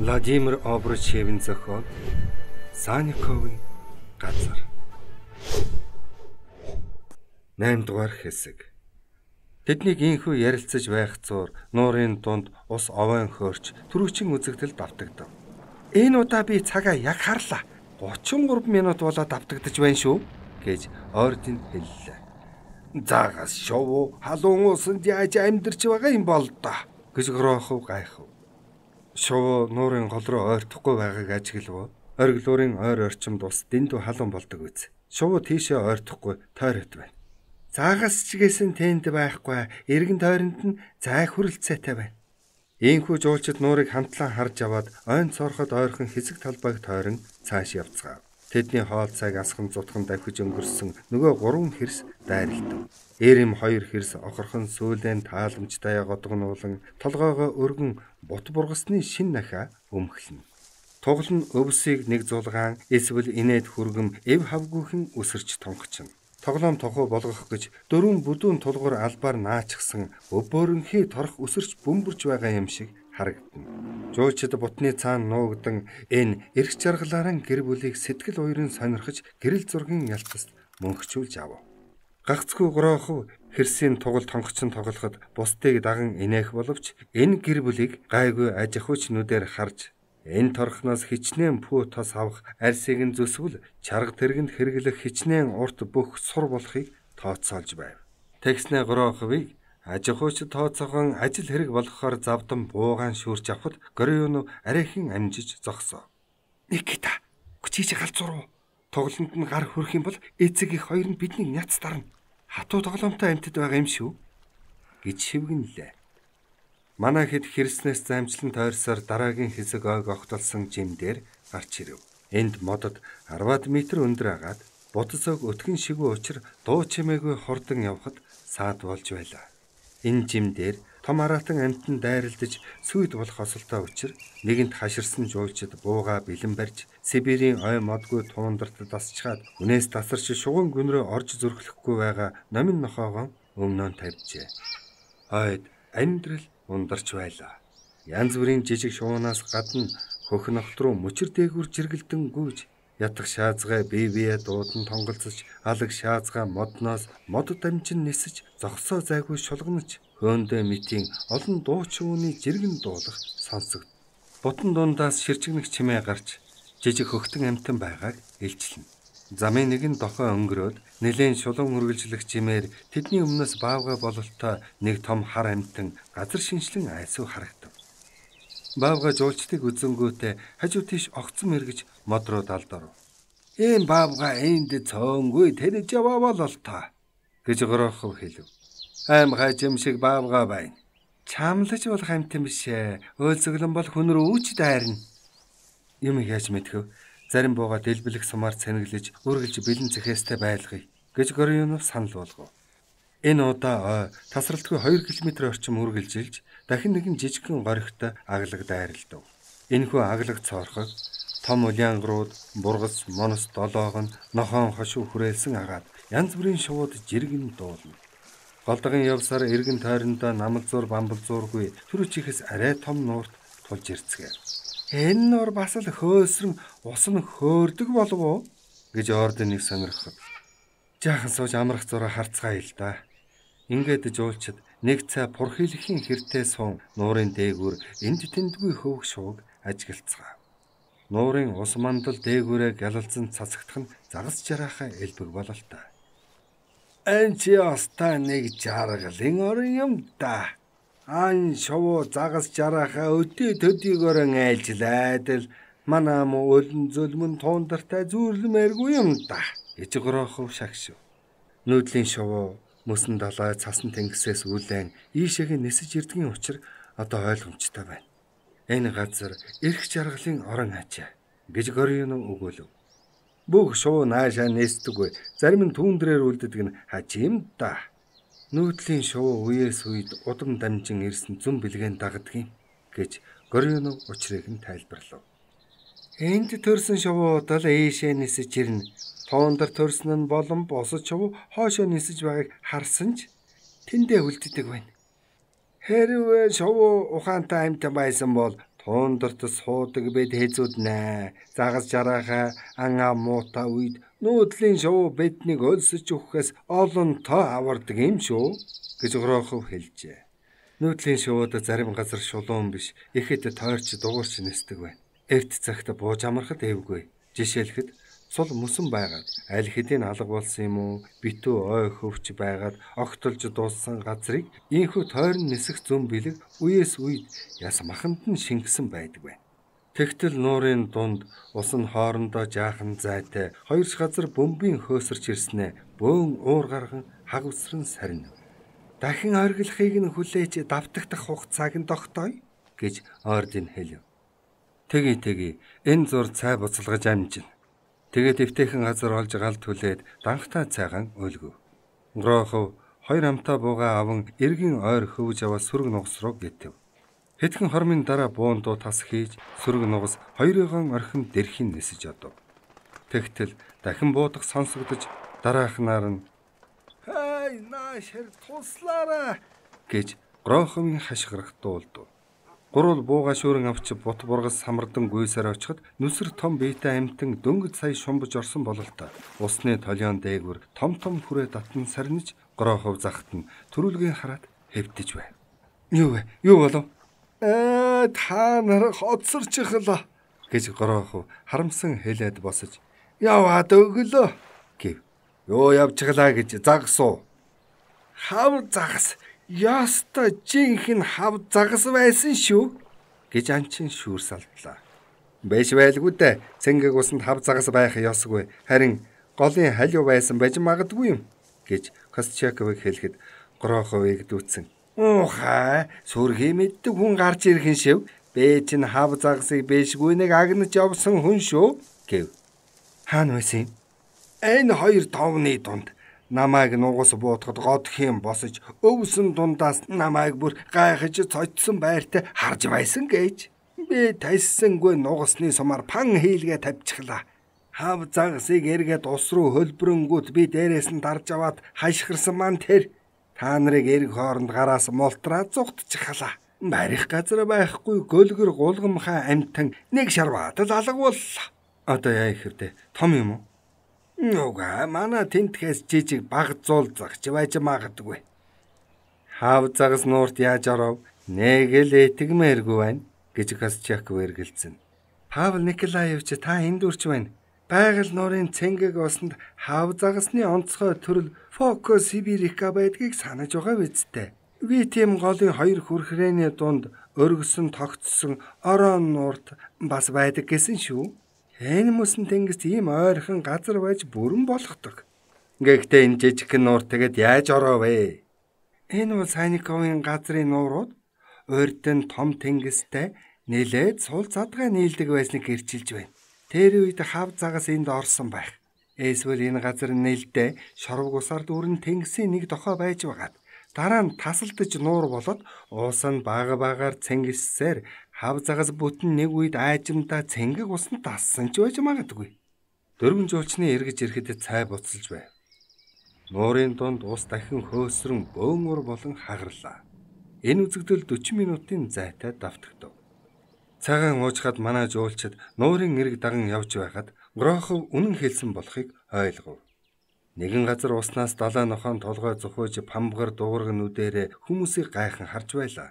Владимир Обручевын зохиол Саниковын газар 8 дугаар хэсэг Тэднийг инхүү ярилцаж байх зуур нуурын дунд ус овоон хөөрч түрүүчийн үзэгдэлд автагдав. Энэ удаа би цагаа яг харлаа. 33 минут болоод автагдж байна шүү гэж ординд хэллээ. Загас шов халуун усанд яаж амьдрч байгаа юм бол доо гэж гроохов гайхав шувуу нуурын гол руу ойртохгүй байгааг ажиглав. Оргилуурын ойр орчимд ус дэндүү халуун болдог үз. Шувуу тийшээ ойртохгүй тойрот байна. Загас чигээсэн тэнд байхгүй эргэн тойронд нь зай хүрлцээтэй байна. Иймхүү жуулчид нуурыг хамтлан харж аваад ойн цорхот ойрхон хэсэг талбайг тойрон цааш явцгаав. Тэдний хоол цаг асхан зутхан давхиж өнгөрсөн нөгөө гурван хэрс дайрлав. Эрэм хоёр хэрс охорхон сөүлэн тааламжтай годгонуулан толгоогоо өргөн бут бургасны шин нахаа өмхлөн. Тугал нь өвсийг нэг зулгаан эсвэл инээд хүргэм эв хавгүйхэн өсөрч тунхчин. Тоглоом тохоо болгох гэж дөрвөн бүдүүн тулгуур албаар наачихсан өвөөрөнхий торох өсөрч бөмбөрч байгаа юм шиг харагдана. Жуучид бутны цаана нуугдсан энэ эрх жаргалаараа гэр бүлийг сэтгэл уурын сонирхож гэрэл зургийн ялцас мөнхчүүлж авав. Гагцгүй гороохов хэрсийн тугал тонгоцсон тоглоход бусдыг даган инээх боловч энэ гэр бүлийг гайгүй аж ахуйчнүүдээр харж энэ торхноос хичнээн пүү тос авах арьсыг нь зүсвэл чарга тэргэнд хэрэглэх хичнээн урт бөх сур болохыг тооцоолж байв. Тэгснэ горооховыг Ажил хуйчид тооцоохон ажил хэрэг болгохоор завдан буугаан шүрж авахд Горионов арайхан амжиж зогсоо. Никита, хүчиж галзууруу. Тоглоомд нь гар хөрөх юм бол эцэг их хоёр нь бидний няц дарна. Хатуу тоглоомтой амтд байгаа юм шүү гэж шивгэнлээ. Манай хэд хэрснээс замчлан тойрсоор дараагийн хэсэг ойг огтолсон жимдэр гарч ирэв. Энд модод 10 м өндөр агаад бутцог өтгөн шигүү учир дуу чимээгүй хурдан явхад саад болж байлаа. Энэ жим дээр том аратан амтан дайралдаж сүйд болох осолтой учир нэгэнт хаширсан жуулчид бууга бэлэн барьж Сибирийн ой модгүй туундарт дасчгаад үнээс тасарч шуган гүн рүү орж зүрхлэхгүй байгаа номин нохоогоо өмнөө тавьжээ. Хойд амьдрал ундарч байлаа. Янз бүрийн жижиг шуунаас гадна хөх нохт руу мөчр дээгүр жиргэлдэн гүйж ятг шаазгаа бие бие дуудан тонголцож алаг шаазгаа модноос мод дамжин нисэж зогсоо зайгүй шулгамж хөөндөө митийн олон дуучин үний жиргэн дуулах сонсогд. Бутан дундаас ширчгэнэг чимээ гарч жижиг хөхтөн амтан байгааг илчилнэ. Замын нэг нь дохой өнгөрөөд нэлээд шулуун үргэлжлэх чимээр тэдний өмнөөс баавгай бололтой нэг том хар амтан газар шинчлэн айсуу харагдав. Баавга жуулчдыг үзэнгүүтээ хажуу тийш огцом эргэж мод руу далд орв. Ийм баавга энд цөөнгүй тэр жаваавал ол та гэж горохов хэлв. Аим хажим шиг баавга байна. Чамлаж болох амтан биш ээ. Ойлцоглон бол хүн рүү үуч дайрна. Юм яаж мэдхв? Зарим бууга дэлбэлэх сумаар цэнэглэж үргэлж бэлэн цэхэстэй байлгая гэж Горюнов санал болгов. Энэ удаа тасралтгүй 2 км орчим үргэлж илж дахин нэгэн жижигхэн горигт аглаг дайралдав. Энэхүү аглаг цоорхог том улиангууд, бургац, монос долоог нь нохон хошуу хүрээлсэн агаад янз бүрийн шувууд жиргэн дуулна. Голдгийн явсаар эргэн тойрондоо намал зур бамбал зуургүй төрөч ихэс арай том нуурт тулж ирцгээв. Энэ нуур бас л хөөсрөн ус нь хөөрдөг болов уу гэж ордын нэг сонирхов. Жаахан сууж амрах зураг харцгаая л да. Ингээд жуулчд нэг цай пурхилхийн хэртэй сун нуурын дээгүүр энд тэндгүй хөвг шууг ажиглацгаа. Нуурын ус мандал дээгүүрээ гялалзан цацагдах нь загас жараахан элбэг бололтой. Анчи оста нэг жаргалын орон юм да. Ан шово загас жарааха өдөө төдийгөрөн айлжлаад л манай муу өлн зөлмөн туундартай зүүрлэмэргүй юм да. Ижгөрөхөв шагшв. Нүүдлийн шово Мөсөн далай цасан тэнгисээс үүлэн ийшээхэн нисэж ирдгийн учир одоо ойлгомжтой байна. Энэ газар эрх жаргалын орон ачаа гэж Горин өгөөлөв. Бүх шуу наашаа нээсдэггүй. Зарим нь түндрээр үлддэг нь хажим да. Нүүдлийн шуу үеэс үед удам дамжин ирсэн зүн бэлгэн дагдгийн гэж Горин учрыг нь тайлбарлав. Энд төрсэн шувуудал ээшээ нисэж ирнэ. Тоон дор төрсөн нь болон босож чав хоошоо нисэж байгааг харсан ч тэндээ үлддэг байна. Хэрвээ шов ухаантай амьтан байсан бол тоон дорт суудаг бид хэзүүд нэ. Загас жараха анга муута үед нүүдлийн шов биднийг өлсөж өгөхөөс олон тоо авардаг юм шүү гэж гөрөөхөв хэлжээ. Нүүдлийн шууд зарим газар шулуун биш, ихэд тойрч дуурч нисдэг байна. Эвт цагт бууж амархад эвгүй. Жишээлхэд сул мөсөн байгаад аль хэдийн алга болсон юм уу? Битүү ой хөвч байгаад огтолж дууссан газрыг ийхүү тойрон нисэх зөм бэлэг үеэс үед ясмаханд нь шингэсэн байдаг байна. Тэгтэл нуурын дунд ус нь хоорондоо жаахан зайтай хоёр газар бөмбөгийн хөөсөрч ирснэ. Бөөн уур гарган хаг усран сарнив. Дахин оргилохыг нь хүлээж давтагдах хугацааг нь тогтооё гэж Ордин хэлв. Тэгий тэгий энэ зур цай буцалгаж амжин. Тэгээд эвтэйхэн газар олж гал түлээд данхтаа цайган өлгөв. Грохов хоёр амтаа буугаа аван эргэн ойр хөвж яваа сүрэг нугас руу гэтэв. Хэдхэн хормын дараа буундуу тас хийж сүрэг нугас хоёрын орхин дэрхийн нисэж одов. Тэгтэл дахин буудах сонсогдож дараахнаар нь "Хай наашэр туслаараа" гэж грохомын хашгирах дуулдав. Гурвал бууга шүүрэн авч бут бургас самардан гүйсээр очиход нүсэр том биетэй амтан дөнгөж сая шумбаж орсон бололтой. Усны толион дээгүр том том хүрээ татан сарниж гороохов захтан төрүүлгийн хараад хэвдэж байв. Юу вэ? Юу болов? Ээ та нар хоцорч ихлээ гэж гороохов харамсан хэлээд босож яваад өглөө гэв. Йоо явчихлаа гэж загсуу. Хав загс Яста жинхэнэ хав загас байсан шүү гэж анчин шүүр салдлаа. Бэж байлгүй дээ. Цэнгэг усанд хав загас байх ёсгүй. Харин голын халиу байсан байж магадгүй юм гэж Костчаковыг хэлэхэд Гроховыг дүүцэн. Уухай, сүрхий мэддэг хүн гарч ирхэн шив. Бэ чин хав загсыг бэшгүй нэг агнаж явсан хүн шүү гэв. Хаана байсан юм? Энэ хоёр товны дунд намайг нугас буутахад год хэм босож өвсөн дундаас намайг бүр гайхаж цоцсон байртай харж байсан гэж би тайссангүй нугасны сумаар пан хийлгээ тавьчихлаа. Хав загсыг эргээд ус руу хөлбөрөнгүүт би дээрээс нь дарж аваад хашгирсан маань тэр та нарыг эрг хооронд гараас мултраа зүгтчихлаа. Барих газар байхгүй гөлгөр гулгамхаа амтан нэг шарваад алга боллоо. Одоо яа их хэвдэ том юм уу? Нүгэ манай тентхээс жижиг баг зуул загч байж магадгүй. Хав загас нуурт яаж оров? Нэг л этгмээргүй байна гэж Гасчак вэргэлцэн. Павел Николаевич та энд үрч байна. Байгаль нуурын цэнгэг усанд хав загасны онцгой төрөл Фокус Сибирика байдгийг санаж байгаа биз дээ. Би тийм голын хоёр хүрхрэний дунд өргөсөн тогтсон орон нуурт бас байдаг гэсэн шүү. Анимусын тэнгист ийм ойрхон газар байж бүрэн болгодог. Гэхдээ энэ жижигхэн нуур тэгэд яаж ороо вэ? Энэ бол Сайниковын газрын нуурууд урд нь том тэнгистэй нэлээд сул задгаа нийлдэг байсныг хэрчилж байна. Тэр үед хав загас энд орсон байх. Эсвэл энэ газар нээлттэй шорог усаар дүүрэн тэнгисийн нэг дохой байж байгаад дараа нь тасалдаж нуур болоод уус нь бага багаар цэнгисээр хав загас бүтэн нэг үед айжимдаа цэнгэг усанд тассан ч байж магадгүй. Дөрвөн жуулчны эргэж ирэхэд цай буцалж байв. Нуурын дунд ус дахин хөөсрөн бөөнгөр болон хагарлаа. Энэ үзэгдэл 40 минутын зайтай давтагдав. Цагаан уужхад манай жуулчид нуурын эрэг даган явж байхад Грохов үнэн хэлсэн болохыг ойлгов. Нэгэн газар уснаас далайн нохоон толгой зөхөөж памбгар дуурга нүдээрээ хүмүүсийг гайхан харж байлаа.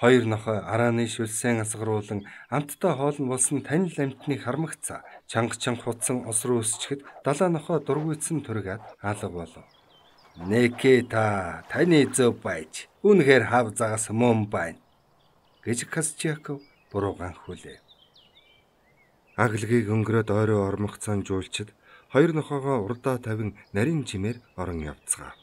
Хоёр нохой арааны шүлсэн асгаруулан амттай хоолн болсон танил амтны хармагцаа чанга чанга хутсан ос руу өсчихэд далаа нохой дургүйцэн төргээд алга болов. Нэкэ та таны зөв байж үнэхээр хав загас мөн байна гэж Касчиаков буруугаан хүлээ. Аглыг өнгөрөөд ойроо ормогцоон жуулчид хоёр нохоогоо урдаа тавин нарийн чимээр орон явцгаав.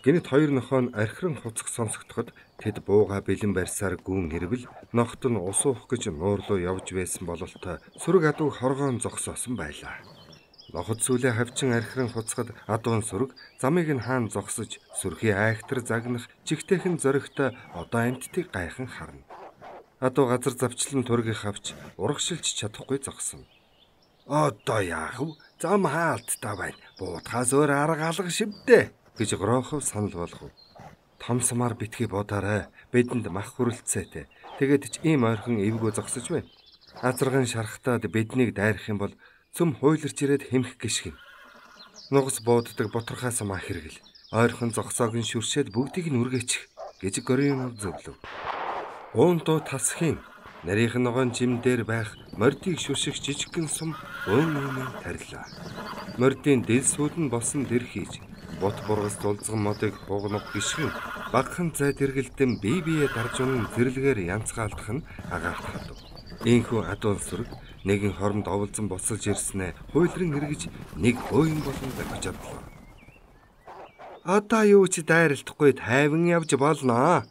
Гэнэт хоёр нохоо нь архиран хуцах сонсогдоход тэд бууга бэлэн барьсаар гүн хэрвэл нохот нь ус уух гэж нуурлуу явж байсан бололтой сүрэг адуу хоргоон зогсоосон байлаа. Нохот сүлээ хавчин архиран хуцахад адуун сүрэг замыг нь хаан зогсож сүрхий айхтар загнах чигтэйхэн зөрөгтэй одоо амттыг гайхан харна. Адуу газар завчлан тургийг хавч урагшилж чадахгүй зогсон. Одоо яах вэ? Зам хаалттай байна. Буутахаас өөр арга алга шивдээ гэж Грохов санал болгов. Том самар битгий бодоорой. Бидэнд мах хүрэлцээтэй. Тэгээд ч ийм ойрхон эвгөө зогсож байна. Азарган шархтаад биднийг дайрах юм бол цөм хуйларч ирээд хэмх гიშгэн. Нугас бууддаг бутрахаас мах хэрэгэл. Ойрхон зогсоог нь шүршээд бүгдийг нь үргэчих гэж Горинов зөвлөв. Уунтуу тасхийн нарийнх нь ногоон жим дээр байх мордийг шүрших жижигхэн сум өөн өөнө тарилаа. Мордийн дэлсүүд нь болсон дэр хийж бот бургас зулцган модыг бугнах гişгэн багхан зайд эргэлдэн бие бие дарж өмнө зэрлэгээр янцгаалдах нь агаартхад. Ийхүү адуун сүрэг нэгэн хормд оволцсон босолж ирснэ. Хуйлрын эргэж нэг хөөйн болон очоод болов. Одоо юу ч дайралтахгүй тайван явж болно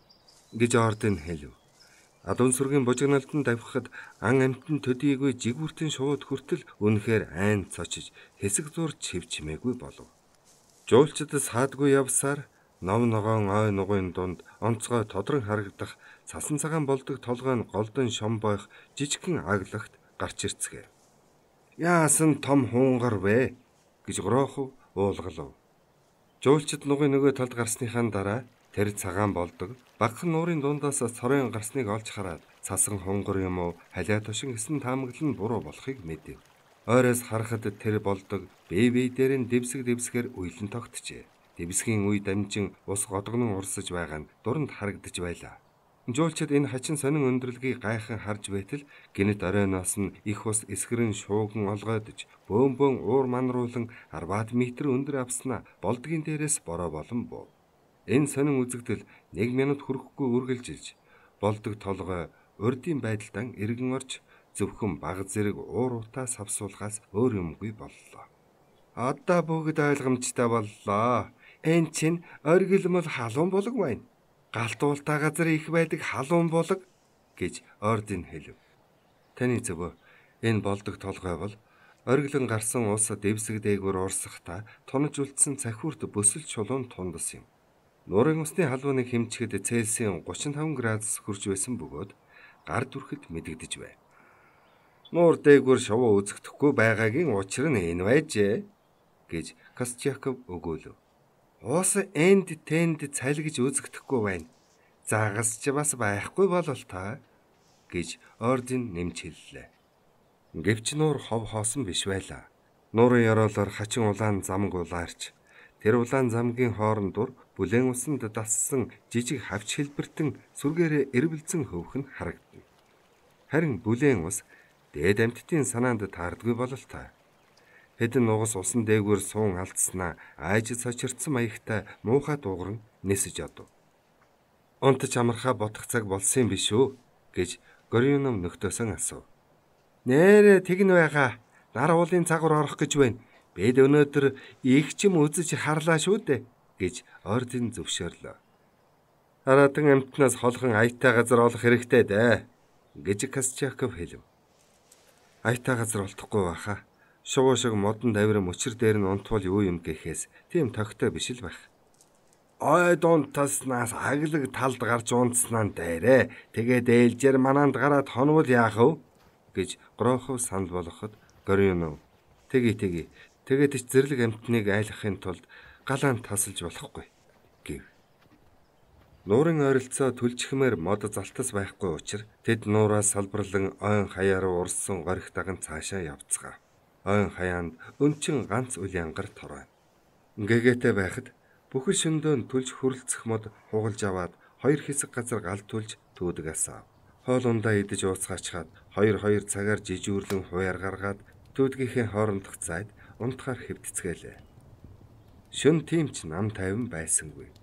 гэж ордын хэлв. Адуун сүргийн бужигналтанд давхахад ан амтэн төдийгүй жигүүртэн шууд хүртэл үнэхээр айн цочиж хэсэг зур чив чимээгүй болов. Жуулчдад саадгүй явсаар ном ногоон ой нугын дунд онцгой тодрон харагдах цасан цагаан болдог толгой нь голдон шом бойх жижигхэн аглагт гарч ирцгээ. Яасан том хунгар вэ гэж гороохов уулгалав. Жуулчд нугын нөгөө талд гарсныхаа дараа тэр цагаан болдог багхан нуурын дундаас сорын гарсныг олж хараад цасан хунгар юм уу халиа тушин гэсэн таамаглал нь буруу болохыг мэдэв. Ойроос харахад тэр болдог бэбэ дээр нь дэвсэг дэвсгэр уйлан тогтжээ. Дэвсгийн үе дамжин ус годгонон урсаж байгаа нь дуранд харагдж байлаа. Жуулчид энэ хачин сонин өндөрлгийг гайхан харж байтал гинэт оройноос нь их ус эсгэрэн шууган олгойдж бөөмбөн уур манруулан 10 метр өндөр авснаа болдгийн дээрээс бороо болон буув. Энэ сонин үзэгдэл 1 минут хүрэхгүй үргэлжилж болдог толгой урдийн байдалдан эргэн орж зөвхөн баг зэрэг уур утаас авсуулгаас өөр юмгүй боллоо. Одоо бүгд ойлгомжтой боллоо. Эн чин оргилмол халуун болог байна. Галтуултаа газар их байдаг халуун болог гэж ордын хэлв. Таны зөвөө энэ болдог толгой бол ориглон гарсан ус дэвсэг дээгүүр урсахта тунаж үлдсэн цахиурт бөсөл чулуун тундас юм. Нуурын усны халууныг хэмжихэд Цельсийн 35 градус хүрч байсан бөгөөд гар дүрхэд мэдэгдэж байв нуур дээгүүр шовоо үзэгдэхгүй байгаагийн учир нь энэ байжээ гэж Касчаков өгөөлөв. Уус энд тэнд цалгиж үзэгдэхгүй байна. Загасч бас байхгүй болол та гэж ордин нэмж хэллээ. Гэвч нуур хов хоосон биш байлаа. Нуурын ёроолоор хачин улаан замг улаарч тэр улаан замгийн хоорондор бүлээн усанд дассан жижиг хавч хэлбэртэн сүргээрээ эргэлзэн хөвх нь харагдана. Харин бүлээн ус Дээд амьтдын санаанд таардгүй бололтой. Хэдэн нугас усан дээгүүр суун алдснаа айжид сочирдсан маягтай муухай дуугар нь нисэж одов. Унтж амархаа бодох цаг болсон биш үү гэж Горюнов нөхдөсөн асуув. Нээрэ тэгнь байгаа. Нар уулын цагаар орох гэж байна. Бид өнөөдөр их ч юм үзэж харлаа шүү дээ гэж ордын зөвшөөрлөө. Аратан амтнаас холхон аятай газар олох хэрэгтэй дээ гэж Касчаков хэлв. Аятай газар олдохгүй байхаа. Шувуу шиг модон давир мөчр дээр нь унтвал юу юм гэхээс тийм тогтой биш л байх. Ой дунтаснаас аглаг талд гарч унтснаа дээрээ. Тэгээд ээлжээр манаанд гараад хонвол яах вэ гэж гроохов санал болгоход горьёно. Тгий тгий. Тэгээд ч зэрлэг амтныг айлахын тулд галаан тасалж болохгүй. Нуурын ойролцоо түлчхмээр мод залтас байхгүй учраас тэд нуураас салбарлан ойн хаяа руу урсан горих даган цаашаа явцгаа. Ойн хаяанд өнчин ганц үл янгар торвай. Ингээгээтэй байхад бүхэл шөндөө түлж хөрөлцөх мод хугалж аваад хоёр хэсэг газар галтуулж төөдөг асаа. Хоол ундаа идэж ууцгаачхаад хоёр хоёр цагаар жижүүрлэн хуваар гаргаад төөдгийнхээ хоорондох зайд унтахаар хөвтцгээлээ. Шөн тимч нам тайван байсангүй.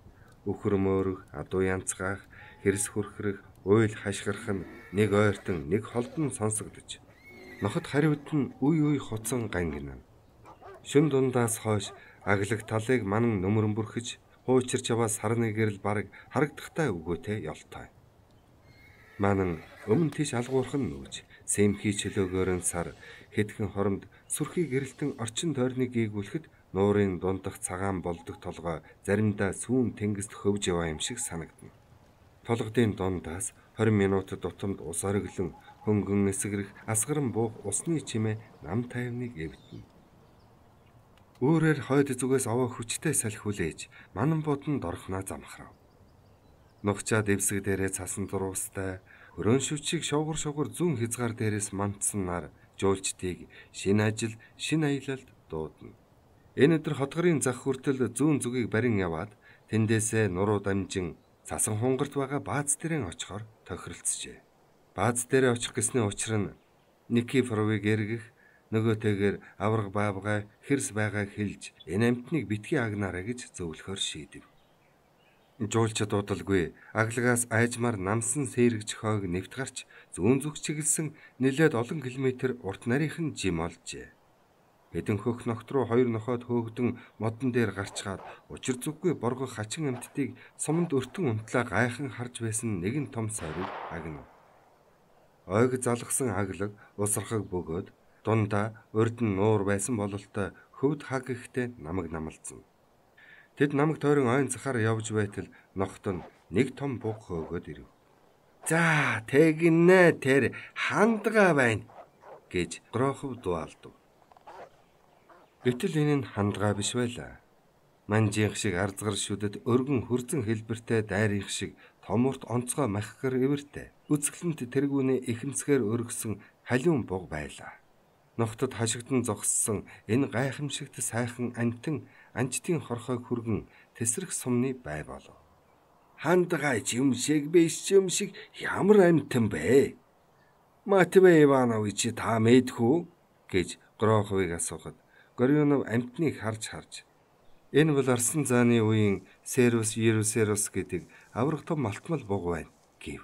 Өхөр мөөрг, адуу янцгаах, хэрс хөрхрөх, уйл хашгирах нь нэг ойртон, нэг холдон сонсогдож. Ноход хариуд нь үй үй хоцсон гангинав. Шүн дундаас хойш аглаг талыг манан нөмрөн бүрхэж, хуучир чаваа сарны гэрэл бараг харагдахтай өгөөтэй ялтай. Манан өмнө тийш алгуурхан нүүж, сэмхий чөлөөгөөрн сар хэдхэн хоромд сүрхий гэрэлтэн орчин тойрны гээгүүлэхэд Нуурын дундах цагаан болдог толгой заримдаа сүүн тэнгист хөвж яваа юм шиг санагдана. Толгодын дундаас 20 минут тутамд ус ориглон хөнгөн эсгэрэх асгарн буух усны чимээ нам тайвныг эвдэнэ. Өөрөөр хойд зүгээс аваа хүчтэй салхиулж манан бууданд орхноо замхрав. Нухчаад эвсэг дээрээ цасан зурвастай өрөөн шүвчийг шовгор шовгор зүүн хязгаар дээрээс мандсан нар жуулчдыг шин ажил, шин аялалд дуудана. Энэ өдөр хотгорын зах хүртэл зүүн зүгийг барин яваад тэндээсээ нуруу дамжин цасан хунгарт байгаа бааз дээрэн очихоор тохиролцжээ. Бааз дээрээ очих гэснээ учир нь Никифоровыг эргэх нөгөөтэйгэр авраг баавгай хэрс байгааг хэлж энэ амтныг битгий агнараа гэж зөвлөхөр шийдэв. Жуулч дуудалгүй аглагаас айжмаар намсан сэргэж хойг нэвт гарч зүүн зүг чиглэсэн нэлээд олон километр урт нарийнхан жим олжээ. Эдэнхөх ногт руу хоёр нохойд хөөгдөн модон дээр гарч гаад учир зүггүй боргох хачин амттыг суманд өртөн унтлаа гайхан харж байсан нэгэн том сориг агнав. Ойг залгсан аглаг усархаг бөгөөд дундаа урд нь нуур байсан бололтой хөвд хаг ихтэй намаг намалцсан. Тэд намаг тойрон ойн захаар явж байтал ногт нь нэг том буг хөөгөөд ирэв. За тэгнэ тэр хандгаа байна гэж грохов дуалдав. Гэтэл энэ нь хандгаа биш байлаа. Манжинх шиг арзгар шүдэд өргөн хөрзөн хэлбэртэй дайрынх шиг томорт онцгой махгар эвэртэй. Үзгэлэнт тэргүүний ихэмсгээр өргөсөн халиун буг байлаа. Ногтод хашигдан зогссон энэ гайхамшигт сайхан амтэн анчтын хорхойг хүргэн тесрэх сумны бай болов. Хандгайч юм шиг биш юм шиг ямар амтэн бэ? Матвей Иванович та мэдхүү гэж Гроховыг асуухад Горюнов амтныг харж харж энэ бол арсан зааны үеийн Сервус Ерүсерус гэдэг аврах том малтмал буг байна гэв.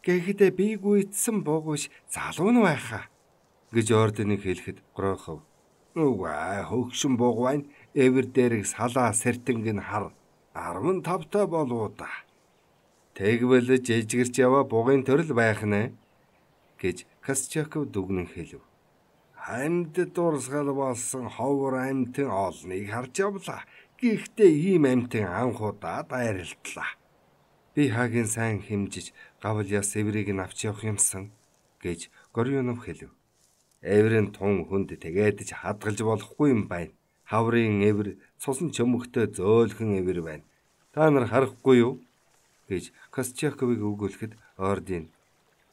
Гэхдээ бийгүй ицсэн бугуш залуу нь байхаа гэж орденыг хэлэхэд грохов. Үгүй хөгшин буг байна. Эвэр дээрийг салаа сэртэнгийн хар 15 тавтай болоо да. Тэгвэл жижигэрч яваа бугын төрөл байх нэ гэж Касчаков дүгнэн хэлв. Амьд дурсгал болсон ховор амьтан олныг харж явлаа. Гэхдээ ийм амьтан анх удаа дайрлтлаа. Би хагийн сайн хэмжиж гавл яс эврийг нь авч явах юмсан гэж Горюнов хэлв. Эврийн тун хүнд тэгээдж хадгалж болохгүй юм байна. Хаврын эвэр цусан чөмөхтэй зөөлхөн эвэр байна. Та нар харахгүй юу? гэж Костяковыг өгөөлөхөд ордын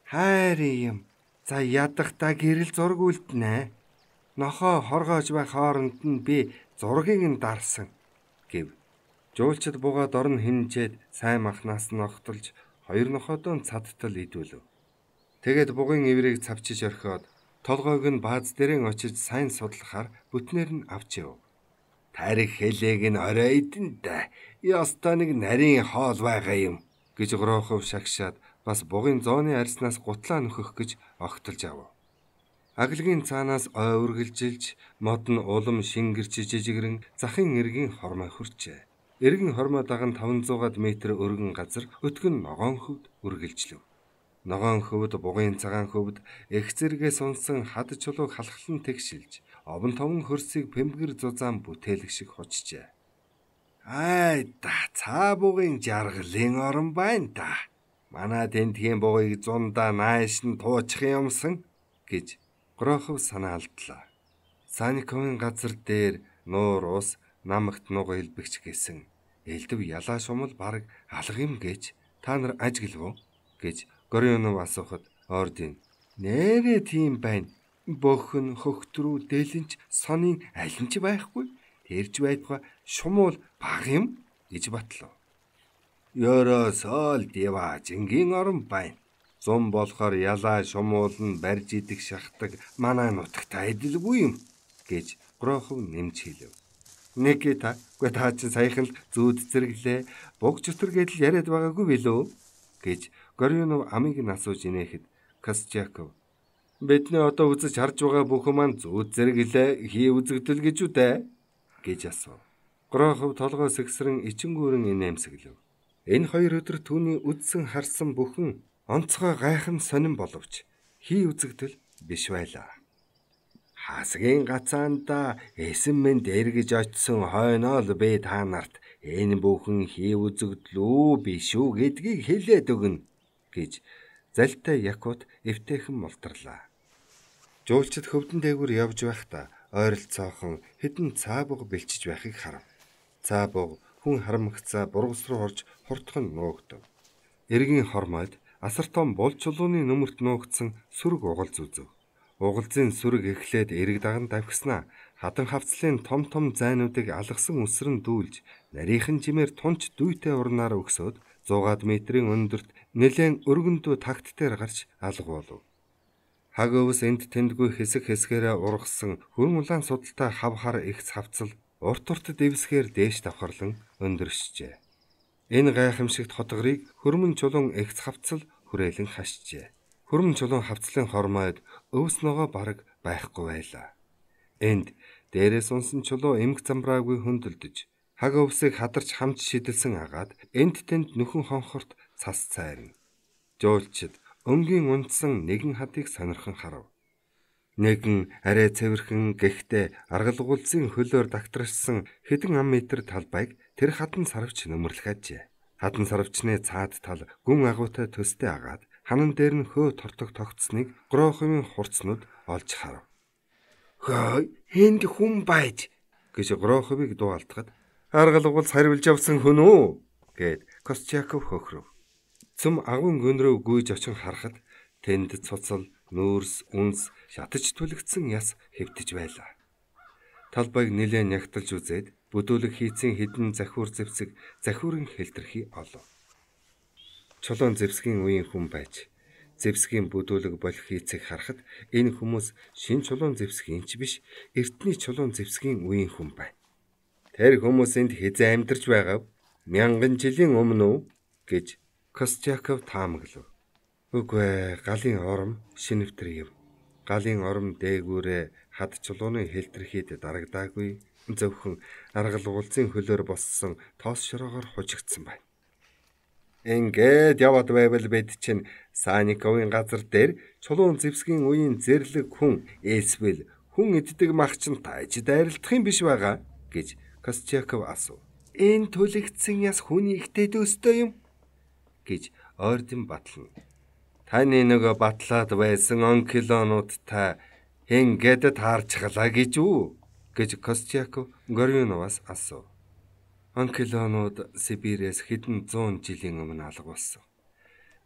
хайр юм За ядахта гэрэл зураг үлдэнэ. Нохоо хоргоож байх хооронд нь би зургийг нь дарсан гэв. Жуулчд буугаад орн хинжээд сайн махнаас нь огтолж хоёр нохоодоо цадтал идүүлв. Тэгэд бугийн эврийг цавчиж орхиод толгойг нь бааз дээрэн очиж сайн судлахаар бүтнээр нь авч яв. Тарих хэлээг нь орой идэн да. Яста нэг нарийн хоол байгаа юм гэж гроохов шагшаад бас бугийн зооны арснаас гутлаа нөхөх гэж огтлж авав. Аглгийн цаанаас ой үргэлжилж мод нь улам шингэрч жижигрэн захын эргийн хормой хөрчээ. Эргэн хормой даган 500-аад метр өргөн газар өтгөн ногоон хөвд үргэлжлэв. Ногоон хөвд бугын цагаан хөвд эх зэрэгээ сунсан хад чулууг халахлан тэгшилж овон товн хөрсийг пэмгэр зузаан бүтээлэг шиг хучжээ. Ай да цаа бугийн жаргалын орон байна да Манай тентгийн бугыг зундаа нааш нь туучих юмсан гэж Грохов санаа алдлаа. Саниковын газар дээр нуур ус намагт нуг хэлбэгч гэсэн элдв ялаа шумал баг алга юм гэж та нар ажиглав гэж Горионов асуухад Ордин нээрээ тийм байна. Бөхөн хөхтрүү дэлэнч сонин алимч байхгүй. Тэрж байхгүй шумуул баг юм гэж батлав. Ёроосоо л дива жингийн орон байна. Зум болохоор ялаа шумуулн барьж идэх шахдаг манай нутагта эдэлгүй юм гэж грохов нэмж хэлв. Нэг та үгүй та чинь саяхан л зүүд зэрэглээ. Буг зүтэр гэдэл яриад байгаагүй билүү гэж Горюнов амийг нь асууж инехэд Касчаков бидний одоо үзэж харж байгаа бүхэн маань зүүд зэрэглээ хий үзэгдэл гэж үү дээ гэж асуув. Грохов толгой сэгсрэн ичэнгүүрэн инээмсэглэв. Энэ хоёр өдөр түүний үдсэн харсан бүхэн онцгой гайхам сонин боловч хий үзэгдэл биш байлаа. Хасгийн гацаанда эсэн мен дэргэж очсон хойноол бэ та нарт энэ бүхэн хий үзэгдлүү биш үү гэдгийг хэлээд өгнө гэж залтай якут эвтэйхэн мултарлаа. Жуулчд хөвдөн дээгүүр явж байхдаа ойролцоохон хідэн цаабуг бэлчиж байхыг харав. Цаабуг хүн харамгцаа бургас руу орж хурдхан нуугдав. Эргийн хормойд асар том булчлууны нөмөрт нуугдсан сүрэг угалз үзв. Угалзын сүрэг эхлээд эрэг даган давхиснаа хатан хавцлын том том зайнуудыг алгасан өсрөн дүүлж нарийнхан жимээр тунч дүйтэй урнаар өгсөд 100-аад метрийн өндөрт нэлээд өргөндөө тагт дээр гарч алга болов. Хаг өвс энд тэндгүй хэсэг хэсгээрээ ургасан хөрөн улаан судалтай хав хар их цавцал урт уртд эвсгээр дээш давхарлан өндөрсжээ. Энэ гайхамшигт хотгорыг хөрмөн чулуун эгц хавцал хүрээлэн хашжээ. Хөрмөн чулуун хавцлын хормойд өвс ногоо бараг байхгүй байлаа. Энд дээрээс унсан чулуу эмг замбраагүй хөндлөдөж хаг өвсийг хадарч хамт шидэлсэн агаад энд тэнд нүхэн хонхорт цас цайрна. Жуулчд өнгийн унтсан нэгэн хатыг сонирхон харав. Нэгэн арай цэвэрхэн гэхтээ аргалгуулсан хөлөөр дагтарсан хэдэн ам метр талбайг тэр хатан сарвч нөмөрлөхөж. Хатан сарвчны цаад тал гүн агуутай төстэй агаад ханан дээр нь хөө тортог тогтсныг гроохмын хурцнууд олж харав. Хөөе, энд хүн байж гэж гроохмыг дуалтахад аргалгуул сарвилж явсан хүн үү гэд Косчаков хөхрөв. Цөм агун гүнрөө гүйж очин харахад тэнд цуцал нөөрс, үнс шатаж түлэгдсэн яс хэвтэж байлаа. Талбайг нэлээд нягталж үзээд бүдүүлэг хийцэн хідэн захиур зэвсэг захиурын хэлтэрхий олов. Чулуун зэвсгийн үеийн хүн байж зэвсгийн бүдүүлэг болох хийцэг харахад энэ хүмүүс шин чулуун зэвсгийнч биш эртний чулуун зэвсгийн үеийн хүн байна. Тэр хүмүүс энд хизээ амьдарч байгаав мянган жилийн өмнө үү гэж Костяков таамаглав. Үгүй ээ, галын ором шинэвтэр юм. Галын ором дээгүүрээ хад чулууны хэлтэрхийд дарагдаагүй зөвхөн аргал уулзын хөлөөр болсон тоос шороогоор хужигдсан байна. Ингээд яваад байвал бид чинь Саниковын газар дээр чулуун зэвсгийн үеийн зэрлэг хүн Эсвэл хүн иддэг махчин тааж дайрлах юм биш байгаа гэж Костяков асуув. Энэ төлөгдсөн яс хүний ихтэй төстэй юм гэж Орден батлана. Таны нөгөө батлаад байсан онкилонуудтай ингээд таарчглаа гэж үү? гэж Костяков Горюноваас асуув. Онкилонууд Сибирээс хэдэн 100 жилийн өмнө алга болсон.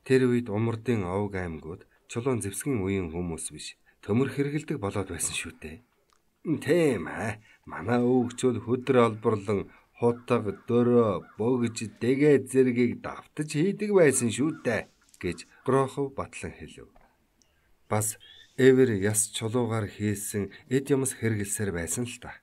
Тэр үед Умардын овг аймагуд чулуун зэвсгийн үеийн хүмүүс биш, төмөр хэргэлдэг болоод байсан шүү дээ. Тийм ээ. Манай өвгчүүд хөдөр олборлон хутга, дөрөө, бөгж, дэгэ зэргийг давтаж хийдэг байсан шүү дээ гэж Грохов батлан хэлв. Бас Эвер яс чулуугаар хийсэн эд юмс хэрэгэлсээр байсан л та.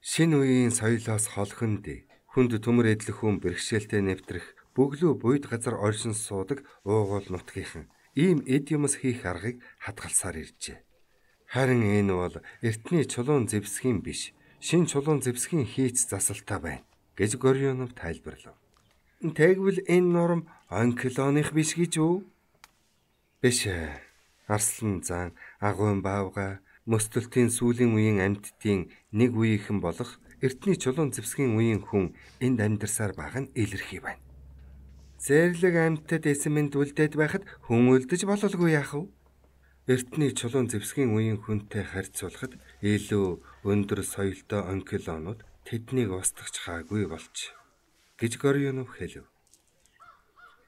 Шин үеийн соёлоос холхон дэ хүнд төмөр эдлэх хүн бэрхшээлтэй нэвтрэх бөглөө буйд газар оршин суудаг уугуул нутгийнхан ийм эд юмс хийх аргыг хатгалсаар иржээ. Харин энэ бол эртний чулуун зэвсгийн биш, шин чулуун зэвсгийн хийц засалтай байна гэж Горюнов тайлбарлав. Тэгвэл энэ норм онклооных биш гэж үү? Биш ээ. Арслан зан агуун баавга мөстөлтийн сүүлийн үеийн амьтдын нэг үеийнхэн болох эртний чулуун зэвсгийн үеийн хүн энд амьдарсаар байгаа нь илэрхий байна. Зэрлэг амьтад эсэмэнд үлдээд байхад хүн үлдэж бололгүй яах вэ? Эртний чулуун зэвсгийн үеийн хүнтэй харьцуулахад илүү өндөр соёлтой онклоонууд тэднийг устгахч хаагүй болчих гэж Горюнов хэлв.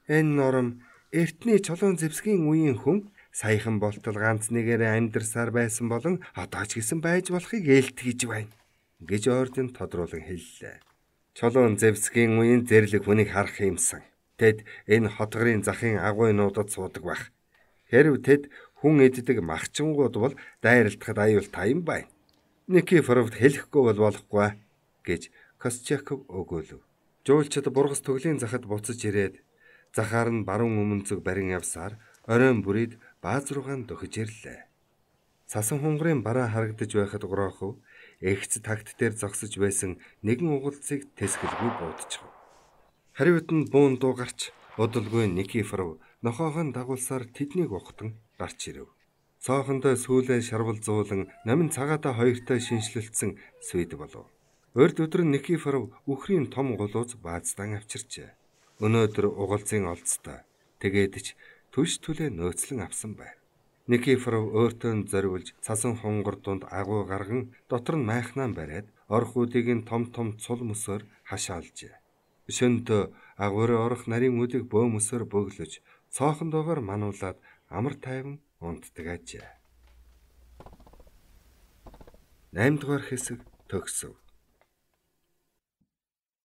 Энэ норм эртний чулуун зэвсгийн үеийн хүн саяхан болтол ганц нэгээрээ амьдсаар байсан болон одоо ч гэсэн байж болохыг ээлтгэж байна гэж ордын тодруулан хэллээ. Чулуун зэвсгийн үеийн зэрлэг хүнийг харах юмсан. Тэд энэ хотгорын захын агуйнуудад суудаг бах. Хэрв тэд хүн эддэг махчингууд бол дайралтахад аюул таян байна. Никифоров хэлэхгүй бол болохгүй гэж Косчаков өгөөлөв. Жуулчд бургас төглийн захад буцаж ирээд захаар нь баруун өмнөцөг барин явсаар оройн бүрийд бааз руугаан дөхөж ирлээ. Сасан хунгарын бараа харагдаж байхад гороохов эгц тагт дээр зогсож байсан нэгэн угилцыг тэсгэлгүй буудчихв. Хариуд нь буун дуу гарч удалгүй Никифоров нохоогоо дагуулсаар тэднийг ухтан гарч ирэв. Цоохондоо сүүлээ шарвал зуулан намин цагаатаа хоёртой шинжлэлтсэн свид болов. Урд өдөр Никифоров үхрийн том голууз бааздан авчирчээ. Өнөөдөр угалзын олцтой. Тэгээд ч түлш түлээ нөөцлөн авсан байв. Никифоров өөртөө зориулж цасан хонгор дунд агуу гарган дотор нь майхнаан бариад орхуудыг нь том том цул мөсөөр хашаалжээ. Шөнтө агуурын орох нарийн үдэг бөө мөсөөр бөглөж цоохондоогоор мануулаад амар тайван унддаг ажээ. 8 дугаар хэсэг төгсөв.